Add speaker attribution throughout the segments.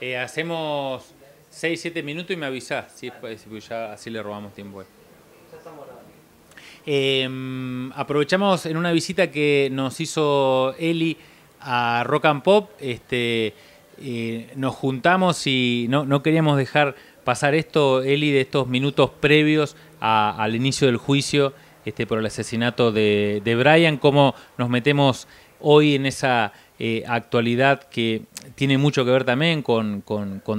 Speaker 1: Eh, hacemos 6, 7 minutos y me avisás, ¿sí? Pues ya así le robamos tiempo. Eh, aprovechamos en una visita que nos hizo Eli a Rock and Pop, este, eh, nos juntamos y no, queríamos dejar pasar esto, Eli, de estos minutos previos al inicio del juicio este, por el asesinato de, de Brian, cómo nos metemos hoy en esa eh, actualidad que tiene mucho que ver también con,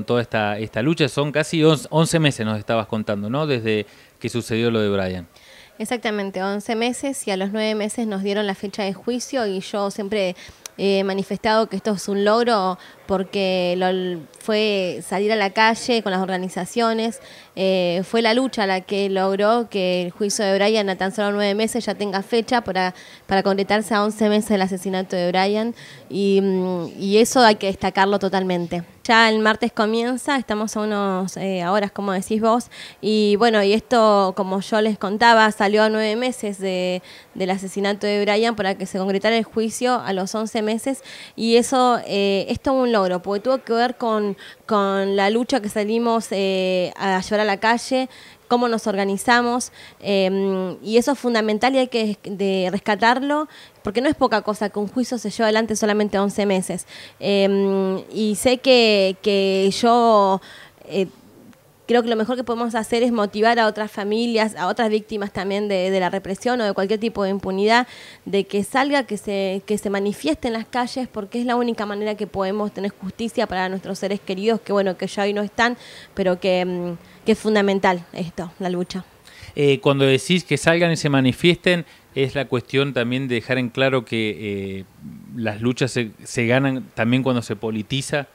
Speaker 1: toda esta, esta lucha. Son casi 11 meses, nos estabas contando, ¿no? Desde que sucedió lo de Brian.
Speaker 2: Exactamente, 11 meses y a los 9 meses nos dieron la fecha de juicio y yo siempre he manifestado que esto es un logro porque fue salir a la calle con las organizaciones, eh, fue la lucha la que logró que el juicio de Brian a tan solo nueve meses ya tenga fecha para, para concretarse a 11 meses del asesinato de Brian mm, y, eso hay que destacarlo totalmente. Ya el martes comienza, estamos a unos eh, horas, como decís vos, y bueno, y esto, como yo les contaba, salió a nueve meses del asesinato de Brian para que se concretara el juicio a los 11 meses, y eso, eh, esto un un porque tuvo que ver con, la lucha que salimos eh, a llevar a la calle, cómo nos organizamos, em, y eso es fundamental y hay que rescatarlo, porque no es poca cosa que un juicio se lleve adelante solamente 11 meses. Em, y sé que, yo... Eh, creo que lo mejor que podemos hacer es motivar a otras familias, a otras víctimas también de, la represión o de cualquier tipo de impunidad, de que salga, que se, que manifieste en las calles, porque es la única manera que podemos tener justicia para nuestros seres queridos, que bueno, que ya hoy no están, pero que, mm, es fundamental esto, la lucha.
Speaker 1: Eh, cuando decís que salgan y se manifiesten, es la cuestión también de dejar en claro que eh, las luchas se, se ganan también cuando se politiza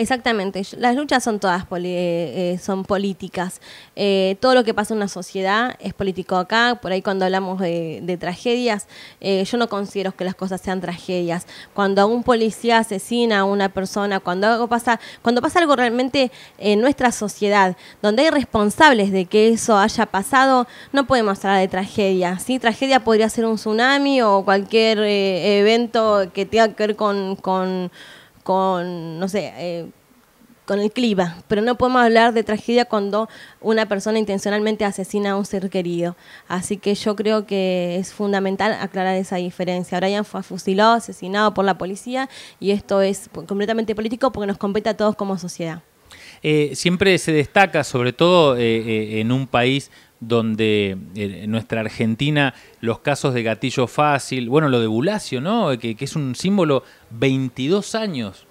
Speaker 2: Exactamente, las luchas son todas eh, eh, son políticas. Eh, todo lo que pasa en una sociedad es político acá, por ahí cuando hablamos de, tragedias, yo no considero que las cosas sean tragedias. Cuando un policía asesina a una persona, cuando algo pasa, cuando pasa algo realmente en nuestra sociedad, donde hay responsables de que eso haya pasado, no podemos hablar de tragedia. ¿sí? Tragedia podría ser un tsunami o cualquier evento que tenga que ver con, con no sé, con el clima, pero no podemos hablar de tragedia cuando una persona intencionalmente asesina a un ser querido. Así que yo creo que es fundamental aclarar esa diferencia. Brian fue fusilado, asesinado por la policía y esto es completamente político porque nos compete a todos como sociedad.
Speaker 1: Eh, siempre se destaca, sobre todo eh, eh, en un país donde nuestra Argentina los casos de gatillo fácil, bueno, lo de Bulacio, ¿no? Que, que es un símbolo 22 años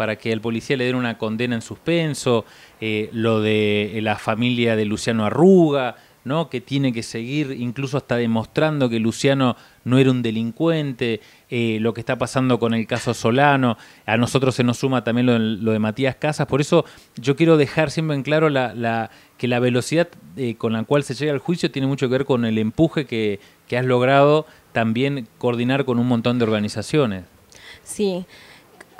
Speaker 1: para que el policía le den una condena en suspenso, eh, lo de eh, la familia de Luciano Arruga, ¿no? que tiene que seguir incluso hasta demostrando que Luciano no era un delincuente, eh, lo que está pasando con el caso Solano, a nosotros se nos suma también lo de, Matías Casas, por eso yo quiero dejar siempre en claro la, que la velocidad con la cual se llega al juicio tiene mucho que ver con el empuje que, que has logrado también coordinar con un montón de organizaciones.
Speaker 2: Sí,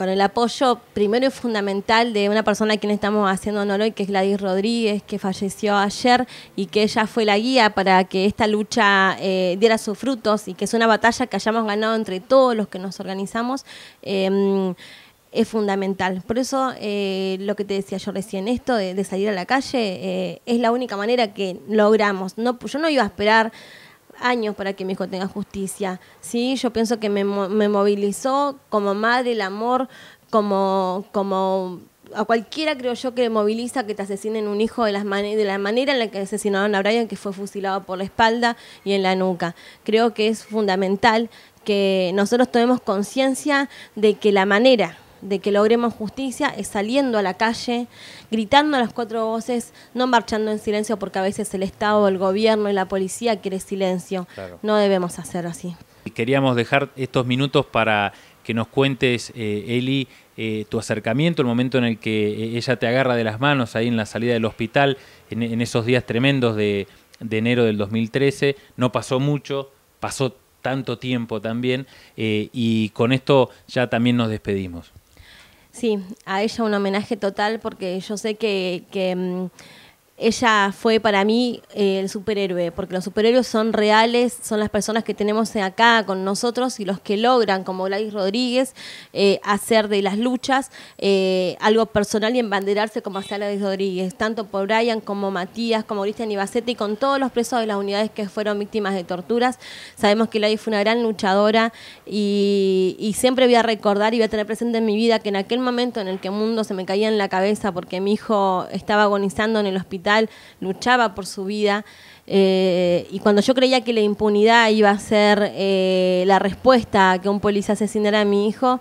Speaker 2: con el apoyo primero y fundamental de una persona a quien estamos haciendo honor hoy, que es Gladys Rodríguez, que falleció ayer y que ella fue la guía para que esta lucha eh, diera sus frutos y que es una batalla que hayamos ganado entre todos los que nos organizamos. Em, es fundamental. Por eso eh, lo que te decía yo recién, esto de, de salir a la calle eh, es la única manera que logramos. No, yo no iba a esperar años para que mi hijo tenga justicia. ¿sí? Yo pienso que me, me movilizó como madre el amor, como, como a cualquiera creo yo que moviliza que te asesinen un hijo de, las de la manera en la que asesinaron a Brian, que fue fusilado por la espalda y en la nuca. Creo que es fundamental que nosotros tomemos conciencia de que la manera de que logremos justicia es saliendo a la calle, gritando a las cuatro voces, no marchando en silencio porque a veces el Estado, el gobierno y la policía quiere silencio. No debemos hacer así.
Speaker 1: Queríamos dejar estos minutos para que nos cuentes, eh, Eli, eh, tu acercamiento, el momento en el que eh, ella te agarra de las manos ahí en la salida del hospital, en, esos días tremendos de, enero del 2013. No pasó mucho, pasó tanto tiempo también y con esto ya también nos despedimos.
Speaker 2: Sí, a ella un homenaje total porque yo sé que, que mm, ella fue para mí eh, el superhéroe, porque los superhéroes son reales, son las personas que tenemos acá con nosotros y los que logran, como Gladys Rodríguez, eh, hacer de las luchas eh, algo personal y embanderarse como hacía Gladys Rodríguez, tanto por Brian como Matías, como Cristian Ibacete y con todos los presos de las unidades que fueron víctimas de torturas. Sabemos que Gladys fue una gran luchadora y, y siempre voy a recordar y voy a tener presente en mi vida que en aquel momento en el que el mundo se me caía en la cabeza porque mi hijo estaba agonizando en el hospital, luchaba por su vida. Eh, y cuando yo creía que la impunidad iba a ser eh, la respuesta a que un policía asesinara a mi hijo,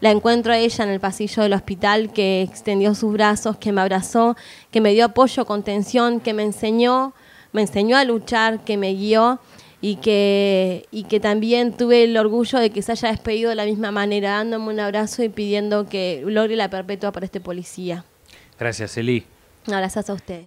Speaker 2: la encuentro a ella en el pasillo del hospital que extendió sus brazos, que me abrazó, que me dio apoyo, contención, que me enseñó, me enseñó a luchar, que me guió y que, y que también tuve el orgullo de que se haya despedido de la misma manera, dándome un abrazo y pidiendo que logre la perpetua para este policía.
Speaker 1: Gracias, Eli.
Speaker 2: abrazo a usted